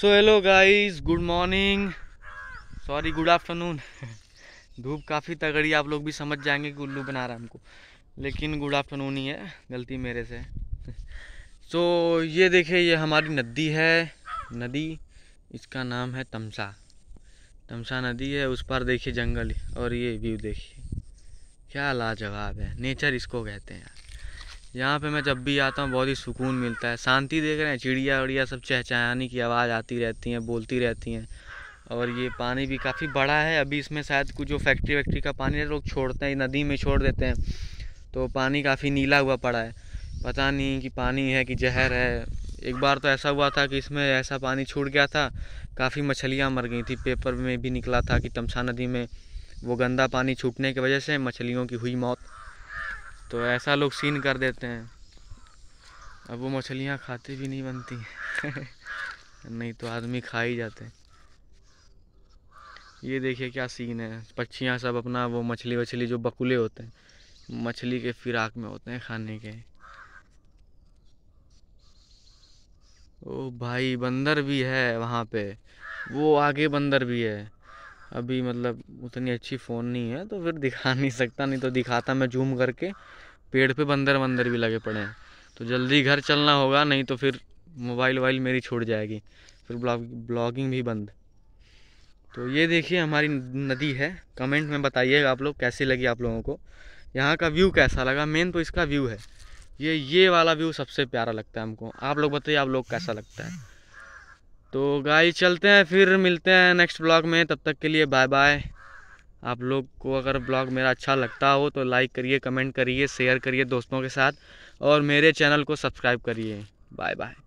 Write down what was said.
सो hello guys good morning sorry good afternoon धूप काफ़ी तगड़ी आप लोग भी समझ जाएंगे कि उल्लू बना रहा है हमको लेकिन गुड आफ्टरनून ही है गलती मेरे से सो so, ये देखिए ये हमारी नदी है नदी इसका नाम है तमसा तमसा नदी है उस पर देखिए जंगल और ये व्यू देखिए क्या लाजवाब है नेचर इसको कहते हैं यार यहाँ पे मैं जब भी आता हूँ बहुत ही सुकून मिलता है शांति देख रहे हैं चिड़िया उड़िया सब चहचहानी की आवाज़ आती रहती हैं बोलती रहती हैं और ये पानी भी काफ़ी बड़ा है अभी इसमें शायद कुछ जो फैक्ट्री वैक्ट्री का पानी है लोग छोड़ते हैं नदी में छोड़ देते हैं तो पानी काफ़ी नीला हुआ पड़ा है पता नहीं कि पानी है कि जहर है एक बार तो ऐसा हुआ था कि इसमें ऐसा पानी छूट गया था काफ़ी मछलियाँ मर गई थी पेपर में भी निकला था कि तमसा नदी में वो गंदा पानी छूटने की वजह से मछलियों की हुई मौत तो ऐसा लोग सीन कर देते हैं अब वो मछलियाँ खाती भी नहीं बनती नहीं तो आदमी खा ही जाते ये देखिए क्या सीन है पक्षियाँ सब अपना वो मछली वछली जो बकुले होते हैं मछली के फिराक में होते हैं खाने के ओ भाई बंदर भी है वहाँ पे वो आगे बंदर भी है अभी मतलब उतनी अच्छी फ़ोन नहीं है तो फिर दिखा नहीं सकता नहीं तो दिखाता मैं जूम करके पेड़ पे बंदर बंदर भी लगे पड़े हैं तो जल्दी घर चलना होगा नहीं तो फिर मोबाइल वाइल मेरी छूट जाएगी फिर ब्लॉग ब्लॉगिंग भी बंद तो ये देखिए हमारी नदी है कमेंट में बताइएगा आप लोग कैसी लगी आप लोगों को यहाँ का व्यू कैसा लगा मेन तो इसका व्यू है ये ये वाला व्यू सबसे प्यारा लगता है हमको आप लोग बताइए आप लोग कैसा लगता है तो गाय चलते हैं फिर मिलते हैं नेक्स्ट ब्लॉग में तब तक के लिए बाय बाय आप लोग को अगर ब्लॉग मेरा अच्छा लगता हो तो लाइक करिए कमेंट करिए शेयर करिए दोस्तों के साथ और मेरे चैनल को सब्सक्राइब करिए बाय बाय